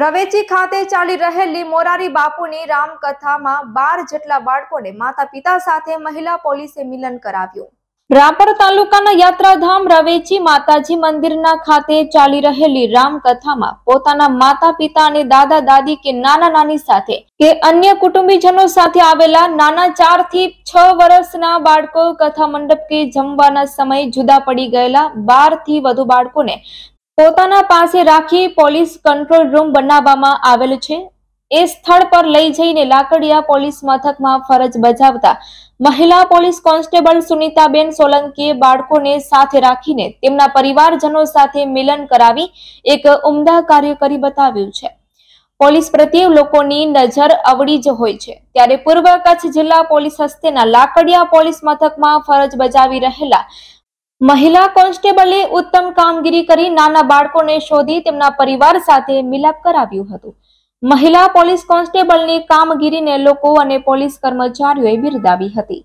રવેચી ખાતે ચાલી રહેલી મોરારી બાપુની રામકથામાં બાર જેટલા બાળકોને માતા પિતા સાથે મહિલા પોલીસે મિલન કરાવ્યું રામપર તાલુકાના યાત્રાધામ રવેચી માતાજી મંદિરના ખાતે ચાલી રહેલી રામકથામાં પોતાના માતા પિતા અને દાદા દાદી કે નાના નાની સાથે કે અન્ય કુટુંબીજનો સાથે આવેલા નાના ચાર થી છ વર્ષના બાળકો કથા મંડપ કે જમવાના સમયે જુદા પડી ગયેલા બાર થી વધુ બાળકોને પોતાના પાસે રાખી પોલીસ કંટ્રોલ રૂમ બનાવવામાં આવેલ છે એ સ્થળ પર લઈ જઈને લાકડિયા પોલીસ મથકમાં ફરજ બજાવતા મહિલા પોલીસ કોન્સ્ટેબલ સુનિતાબેન સોલંકીએ બાળકોને સાથે રાખીને તેમના પરિવારજનો સાથે મિલન કરાવી એક ઉમદા કાર્ય કરી બતાવ્યું છે પોલીસ પ્રત્યે લોકોની નજર અવળી જ હોય છે ત્યારે પૂર્વ કચ્છ જિલ્લા પોલીસ હસ્તેના લાકડિયા પોલીસ મથકમાં ફરજ બજાવી રહેલા મહિલા કોન્સ્ટેબલે ઉત્તમ કામગીરી કરી નાના બાળકોને શોધી તેમના પરિવાર સાથે મિલાપ કરાવ્યું હતું મહિલા પોલીસ કોન્સ્ટેબલની કામગીરીને લોકો અને પોલીસ કર્મચારીઓએ બિરદાવી હતી